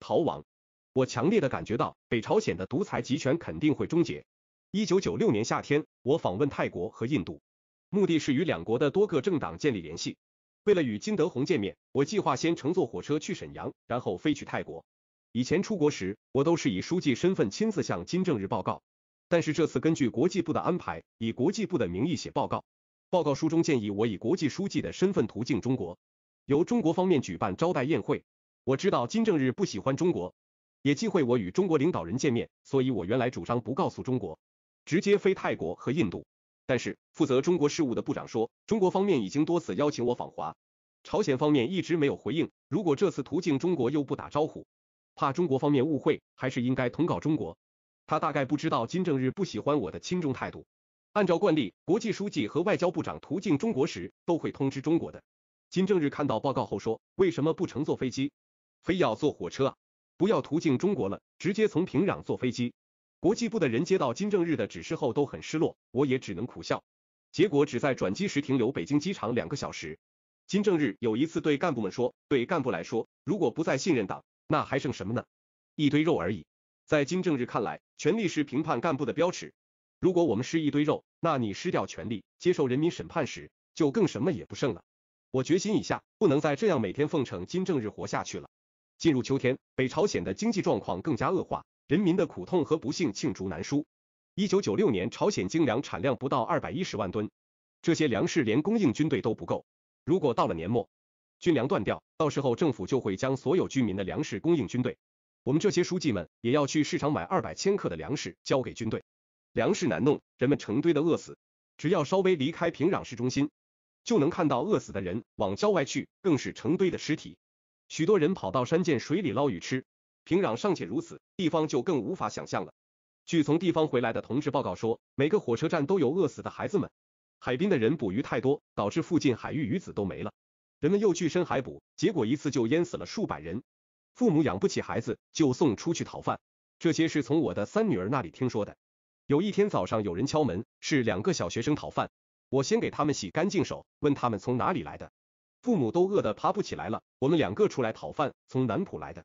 逃亡，我强烈的感觉到北朝鲜的独裁集权肯定会终结。一九九六年夏天，我访问泰国和印度，目的是与两国的多个政党建立联系。为了与金德洪见面，我计划先乘坐火车去沈阳，然后飞去泰国。以前出国时，我都是以书记身份亲自向金正日报告，但是这次根据国际部的安排，以国际部的名义写报告。报告书中建议我以国际书记的身份途径中国，由中国方面举办招待宴会。我知道金正日不喜欢中国，也忌讳我与中国领导人见面，所以我原来主张不告诉中国，直接飞泰国和印度。但是负责中国事务的部长说，中国方面已经多次邀请我访华，朝鲜方面一直没有回应。如果这次途径中国又不打招呼，怕中国方面误会，还是应该通告中国。他大概不知道金正日不喜欢我的亲中态度。按照惯例，国际书记和外交部长途径中国时都会通知中国的。金正日看到报告后说，为什么不乘坐飞机？非要坐火车啊！不要途径中国了，直接从平壤坐飞机。国际部的人接到金正日的指示后都很失落，我也只能苦笑。结果只在转机时停留北京机场两个小时。金正日有一次对干部们说：“对干部来说，如果不再信任党，那还剩什么呢？一堆肉而已。”在金正日看来，权力是评判干部的标尺。如果我们是一堆肉，那你失掉权力，接受人民审判时，就更什么也不剩了。我决心一下，不能再这样每天奉承金正日活下去了。进入秋天，北朝鲜的经济状况更加恶化，人民的苦痛和不幸罄竹难书。一九九六年，朝鲜精粮产量不到二百一十万吨，这些粮食连供应军队都不够。如果到了年末，军粮断掉，到时候政府就会将所有居民的粮食供应军队。我们这些书记们也要去市场买二百千克的粮食交给军队。粮食难弄，人们成堆的饿死。只要稍微离开平壤市中心，就能看到饿死的人往郊外去，更是成堆的尸体。许多人跑到山涧水里捞鱼吃，平壤尚且如此，地方就更无法想象了。据从地方回来的同志报告说，每个火车站都有饿死的孩子们。海滨的人捕鱼太多，导致附近海域鱼子都没了，人们又去深海捕，结果一次就淹死了数百人。父母养不起孩子，就送出去讨饭。这些是从我的三女儿那里听说的。有一天早上有人敲门，是两个小学生讨饭。我先给他们洗干净手，问他们从哪里来的。父母都饿得爬不起来了，我们两个出来讨饭，从南浦来的。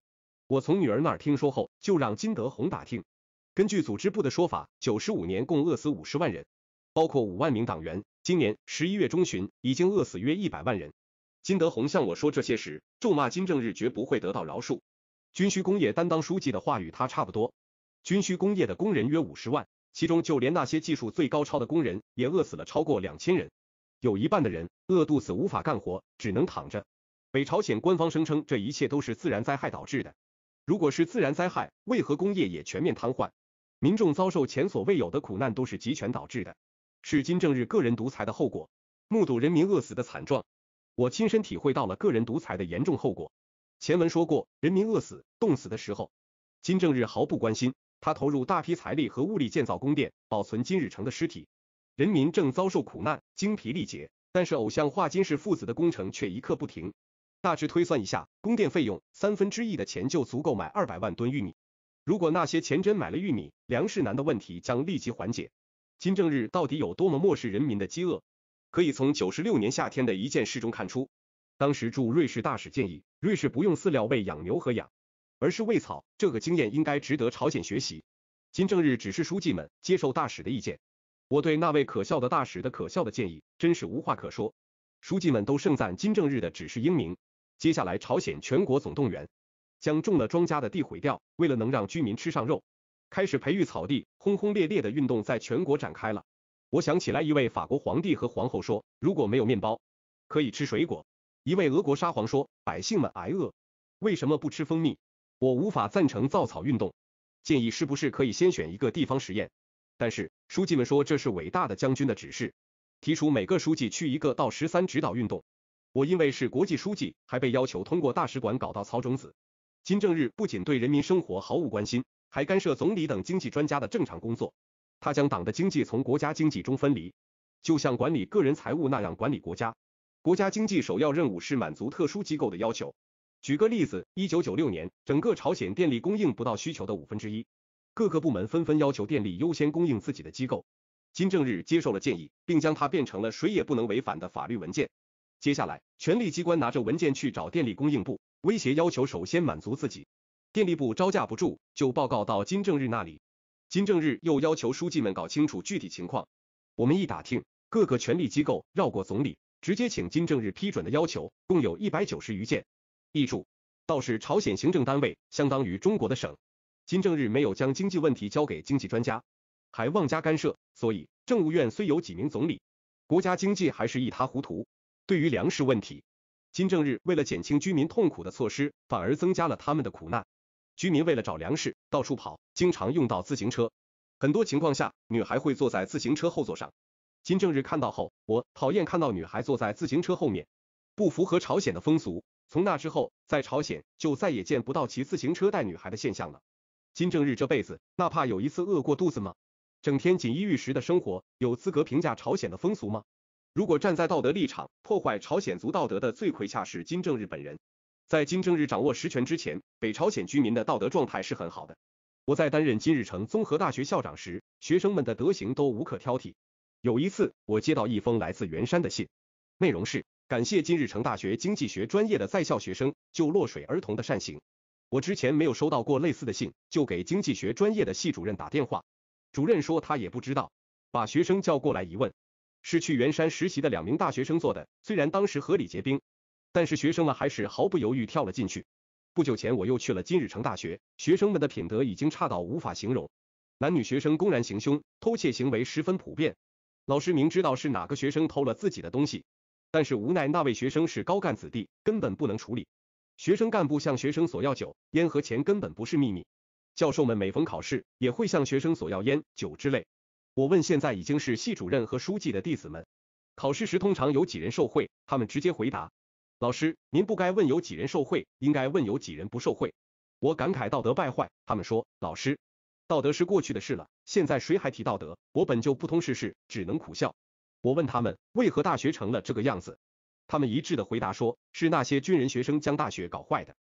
我从女儿那儿听说后，就让金德宏打听。根据组织部的说法，九十五年共饿死五十万人，包括五万名党员。今年十一月中旬，已经饿死约一百万人。金德宏向我说这些时，咒骂金正日绝不会得到饶恕。军需工业担当书记的话与他差不多。军需工业的工人约五十万，其中就连那些技术最高超的工人，也饿死了超过两千人。有一半的人饿肚子无法干活，只能躺着。北朝鲜官方声称这一切都是自然灾害导致的。如果是自然灾害，为何工业也全面瘫痪，民众遭受前所未有的苦难都是集权导致的，是金正日个人独裁的后果。目睹人民饿死的惨状，我亲身体会到了个人独裁的严重后果。前文说过，人民饿死、冻死的时候，金正日毫不关心，他投入大批财力和物力建造宫殿，保存金日成的尸体。人民正遭受苦难，精疲力竭，但是偶像华金氏父子的工程却一刻不停。大致推算一下，供电费用三分之一的钱就足够买二百万吨玉米。如果那些钱真买了玉米，粮食难的问题将立即缓解。金正日到底有多么漠视人民的饥饿，可以从九十六年夏天的一件事中看出。当时驻瑞士大使建议，瑞士不用饲料喂养牛和羊，而是喂草，这个经验应该值得朝鲜学习。金正日指示书记们接受大使的意见。我对那位可笑的大使的可笑的建议真是无话可说。书记们都盛赞金正日的指示英明。接下来，朝鲜全国总动员，将种了庄稼的地毁掉，为了能让居民吃上肉，开始培育草地，轰轰烈烈的运动在全国展开了。我想起来，一位法国皇帝和皇后说，如果没有面包，可以吃水果。一位俄国沙皇说，百姓们挨饿，为什么不吃蜂蜜？我无法赞成造草运动，建议是不是可以先选一个地方实验？但是。书记们说这是伟大的将军的指示，提出每个书记去一个到十三指导运动。我因为是国际书记，还被要求通过大使馆搞到曹种子。金正日不仅对人民生活毫无关心，还干涉总理等经济专家的正常工作。他将党的经济从国家经济中分离，就像管理个人财务那样管理国家。国家经济首要任务是满足特殊机构的要求。举个例子，一九九六年，整个朝鲜电力供应不到需求的五分之一。各个部门纷纷要求电力优先供应自己的机构，金正日接受了建议，并将它变成了谁也不能违反的法律文件。接下来，权力机关拿着文件去找电力供应部，威胁要求首先满足自己。电力部招架不住，就报告到金正日那里。金正日又要求书记们搞清楚具体情况。我们一打听，各个权力机构绕过总理，直接请金正日批准的要求，共有一百九十余件。译注：倒是朝鲜行政单位相当于中国的省。金正日没有将经济问题交给经济专家，还妄加干涉，所以政务院虽有几名总理，国家经济还是一塌糊涂。对于粮食问题，金正日为了减轻居民痛苦的措施，反而增加了他们的苦难。居民为了找粮食到处跑，经常用到自行车，很多情况下女孩会坐在自行车后座上。金正日看到后，我讨厌看到女孩坐在自行车后面，不符合朝鲜的风俗。从那之后，在朝鲜就再也见不到骑自行车带女孩的现象了。金正日这辈子，那怕有一次饿过肚子吗？整天锦衣玉食的生活，有资格评价朝鲜的风俗吗？如果站在道德立场，破坏朝鲜族道德的罪魁，恰是金正日本人。在金正日掌握实权之前，北朝鲜居民的道德状态是很好的。我在担任金日成综合大学校长时，学生们的德行都无可挑剔。有一次，我接到一封来自袁山的信，内容是感谢金日成大学经济学专业的在校学生救落水儿童的善行。我之前没有收到过类似的信，就给经济学专业的系主任打电话。主任说他也不知道，把学生叫过来一问，是去元山实习的两名大学生做的。虽然当时河里结冰，但是学生们还是毫不犹豫跳了进去。不久前我又去了金日成大学，学生们的品德已经差到无法形容，男女学生公然行凶，偷窃行为十分普遍。老师明知道是哪个学生偷了自己的东西，但是无奈那位学生是高干子弟，根本不能处理。学生干部向学生索要酒、烟和钱根本不是秘密。教授们每逢考试也会向学生索要烟、酒之类。我问现在已经是系主任和书记的弟子们，考试时通常有几人受贿？他们直接回答：老师，您不该问有几人受贿，应该问有几人不受贿。我感慨道德败坏。他们说：老师，道德是过去的事了，现在谁还提道德？我本就不通世事，只能苦笑。我问他们为何大学成了这个样子？他们一致的回答说，是那些军人学生将大学搞坏的。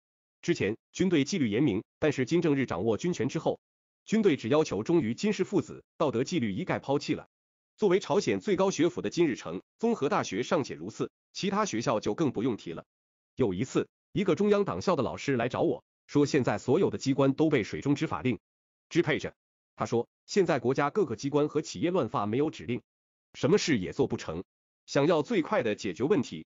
之前军队纪律严明，但是金正日掌握军权之后，军队只要求忠于金氏父子，道德纪律一概抛弃了。作为朝鲜最高学府的金日成综合大学尚且如此，其他学校就更不用提了。有一次，一个中央党校的老师来找我说，现在所有的机关都被水中执法令支配着。他说，现在国家各个机关和企业乱发没有指令，什么事也做不成。想要最快的解决问题。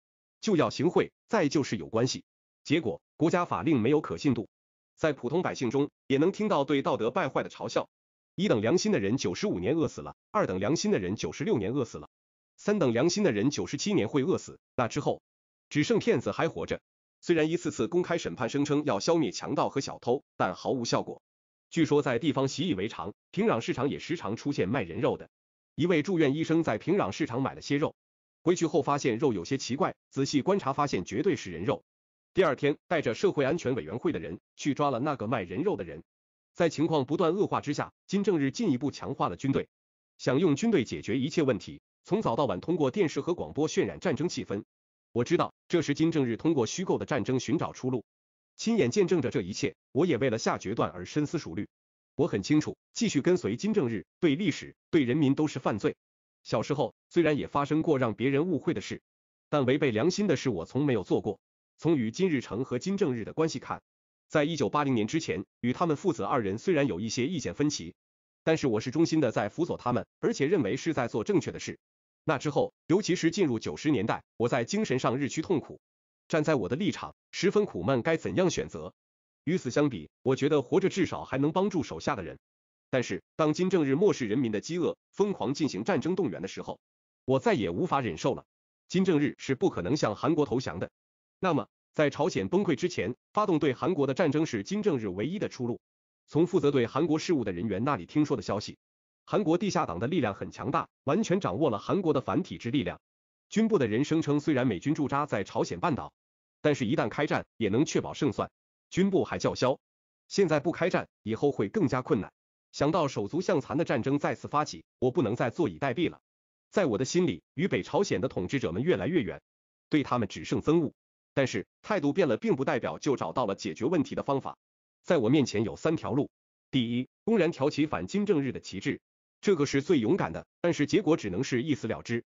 就要行贿，再就是有关系。结果国家法令没有可信度，在普通百姓中也能听到对道德败坏的嘲笑。一等良心的人九十五年饿死了，二等良心的人九十六年饿死了，三等良心的人九十七年会饿死。那之后，只剩骗子还活着。虽然一次次公开审判，声称要消灭强盗和小偷，但毫无效果。据说在地方习以为常，平壤市场也时常出现卖人肉的。一位住院医生在平壤市场买了些肉。回去后发现肉有些奇怪，仔细观察发现绝对是人肉。第二天带着社会安全委员会的人去抓了那个卖人肉的人。在情况不断恶化之下，金正日进一步强化了军队，想用军队解决一切问题。从早到晚通过电视和广播渲染战争气氛。我知道这是金正日通过虚构的战争寻找出路。亲眼见证着这一切，我也为了下决断而深思熟虑。我很清楚，继续跟随金正日对历史、对人民都是犯罪。小时候虽然也发生过让别人误会的事，但违背良心的事我从没有做过。从与金日成和金正日的关系看，在一九八零年之前，与他们父子二人虽然有一些意见分歧，但是我是忠心的在辅佐他们，而且认为是在做正确的事。那之后，尤其是进入九十年代，我在精神上日趋痛苦。站在我的立场，十分苦闷，该怎样选择？与此相比，我觉得活着至少还能帮助手下的人。但是，当金正日漠视人民的饥饿，疯狂进行战争动员的时候，我再也无法忍受了。金正日是不可能向韩国投降的。那么，在朝鲜崩溃之前，发动对韩国的战争是金正日唯一的出路。从负责对韩国事务的人员那里听说的消息，韩国地下党的力量很强大，完全掌握了韩国的反体制力量。军部的人声称，虽然美军驻扎在朝鲜半岛，但是一旦开战，也能确保胜算。军部还叫嚣，现在不开战，以后会更加困难。想到手足相残的战争再次发起，我不能再坐以待毙了。在我的心里，与北朝鲜的统治者们越来越远，对他们只剩憎恶。但是态度变了，并不代表就找到了解决问题的方法。在我面前有三条路：第一，公然挑起反金正日的旗帜，这个是最勇敢的，但是结果只能是一死了之；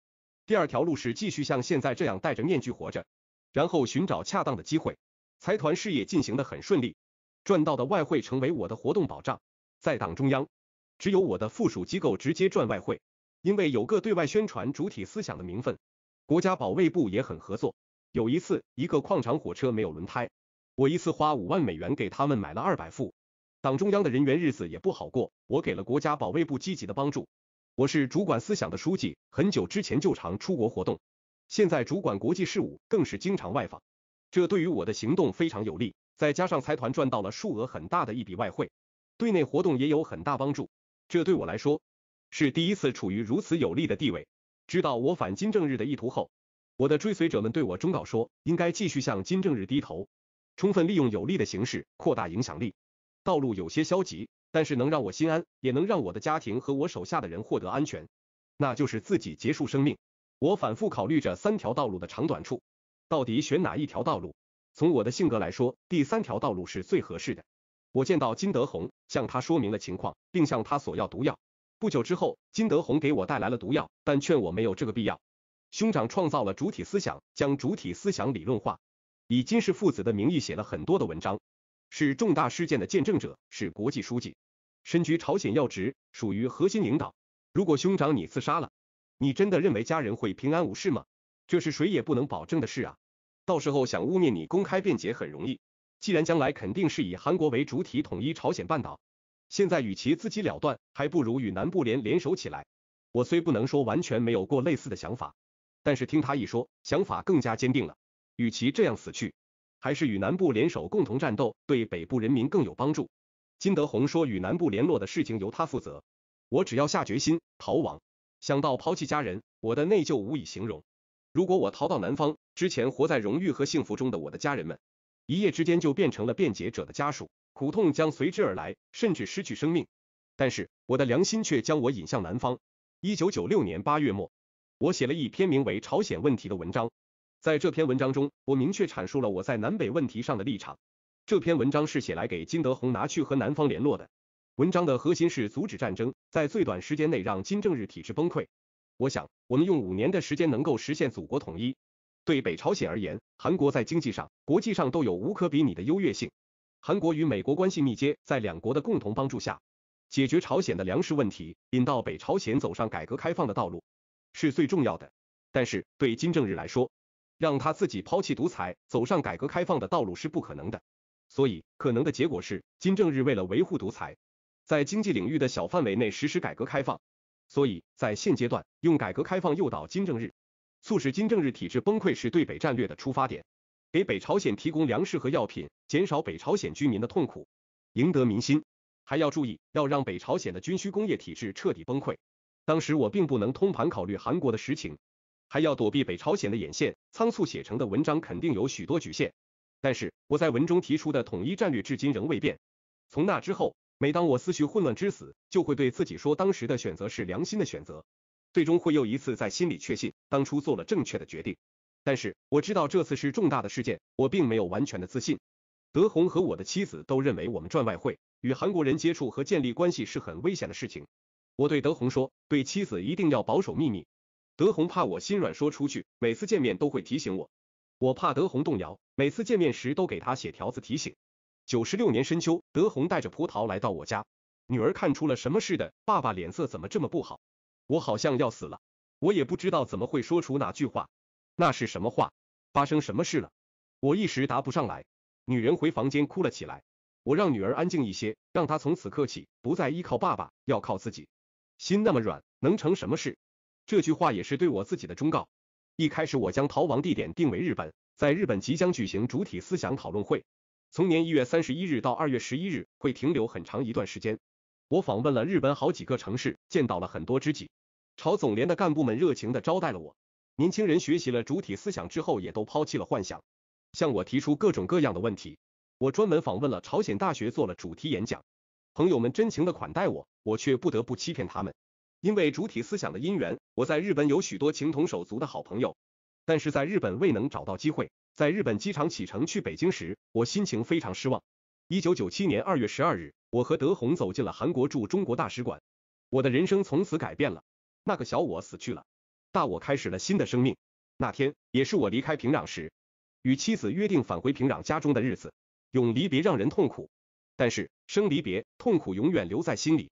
第二条路是继续像现在这样戴着面具活着，然后寻找恰当的机会。财团事业进行的很顺利，赚到的外汇成为我的活动保障。在党中央，只有我的附属机构直接赚外汇，因为有个对外宣传主体思想的名分。国家保卫部也很合作。有一次，一个矿场火车没有轮胎，我一次花五万美元给他们买了二百副。党中央的人员日子也不好过，我给了国家保卫部积极的帮助。我是主管思想的书记，很久之前就常出国活动，现在主管国际事务更是经常外访，这对于我的行动非常有利。再加上财团赚到了数额很大的一笔外汇。对内活动也有很大帮助，这对我来说是第一次处于如此有利的地位。知道我反金正日的意图后，我的追随者们对我忠告说，应该继续向金正日低头，充分利用有利的形势扩大影响力。道路有些消极，但是能让我心安，也能让我的家庭和我手下的人获得安全，那就是自己结束生命。我反复考虑着三条道路的长短处，到底选哪一条道路？从我的性格来说，第三条道路是最合适的。我见到金德宏，向他说明了情况，并向他索要毒药。不久之后，金德宏给我带来了毒药，但劝我没有这个必要。兄长创造了主体思想，将主体思想理论化，以金氏父子的名义写了很多的文章，是重大事件的见证者，是国际书记，身居朝鲜要职，属于核心领导。如果兄长你自杀了，你真的认为家人会平安无事吗？这是谁也不能保证的事啊！到时候想污蔑你，公开辩解很容易。既然将来肯定是以韩国为主体统一朝鲜半岛，现在与其自己了断，还不如与南部联联手起来。我虽不能说完全没有过类似的想法，但是听他一说，想法更加坚定了。与其这样死去，还是与南部联手共同战斗，对北部人民更有帮助。金德宏说，与南部联络的事情由他负责，我只要下决心逃亡。想到抛弃家人，我的内疚无以形容。如果我逃到南方，之前活在荣誉和幸福中的我的家人们。一夜之间就变成了辩解者的家属，苦痛将随之而来，甚至失去生命。但是我的良心却将我引向南方。一九九六年八月末，我写了一篇名为《朝鲜问题》的文章。在这篇文章中，我明确阐述了我在南北问题上的立场。这篇文章是写来给金德宏拿去和南方联络的。文章的核心是阻止战争，在最短时间内让金正日体制崩溃。我想，我们用五年的时间能够实现祖国统一。对北朝鲜而言，韩国在经济上、国际上都有无可比拟的优越性。韩国与美国关系密切，在两国的共同帮助下，解决朝鲜的粮食问题，引导北朝鲜走上改革开放的道路，是最重要的。但是对金正日来说，让他自己抛弃独裁，走上改革开放的道路是不可能的。所以可能的结果是，金正日为了维护独裁，在经济领域的小范围内实施改革开放。所以在现阶段，用改革开放诱导金正日。促使金正日体制崩溃是对北战略的出发点，给北朝鲜提供粮食和药品，减少北朝鲜居民的痛苦，赢得民心。还要注意，要让北朝鲜的军需工业体制彻底崩溃。当时我并不能通盘考虑韩国的实情，还要躲避北朝鲜的眼线，仓促写成的文章肯定有许多局限。但是我在文中提出的统一战略至今仍未变。从那之后，每当我思绪混乱之死，就会对自己说，当时的选择是良心的选择。最终会又一次在心里确信当初做了正确的决定，但是我知道这次是重大的事件，我并没有完全的自信。德宏和我的妻子都认为我们赚外汇、与韩国人接触和建立关系是很危险的事情。我对德宏说，对妻子一定要保守秘密。德宏怕我心软说出去，每次见面都会提醒我。我怕德宏动摇，每次见面时都给他写条子提醒。九十六年深秋，德宏带着葡萄来到我家，女儿看出了什么似的，爸爸脸色怎么这么不好？我好像要死了，我也不知道怎么会说出哪句话，那是什么话？发生什么事了？我一时答不上来。女人回房间哭了起来。我让女儿安静一些，让她从此刻起不再依靠爸爸，要靠自己。心那么软，能成什么事？这句话也是对我自己的忠告。一开始我将逃亡地点定为日本，在日本即将举行主体思想讨论会，从年一月三十一日到二月十一日会停留很长一段时间。我访问了日本好几个城市，见到了很多知己。朝总联的干部们热情地招待了我。年轻人学习了主体思想之后，也都抛弃了幻想，向我提出各种各样的问题。我专门访问了朝鲜大学，做了主题演讲。朋友们真情的款待我，我却不得不欺骗他们。因为主体思想的因缘，我在日本有许多情同手足的好朋友，但是在日本未能找到机会。在日本机场启程去北京时，我心情非常失望。一九九七年二月十二日，我和德宏走进了韩国驻中国大使馆，我的人生从此改变了。那个小我死去了，大我开始了新的生命。那天也是我离开平壤时，与妻子约定返回平壤家中的日子。永离别让人痛苦，但是生离别痛苦永远留在心里。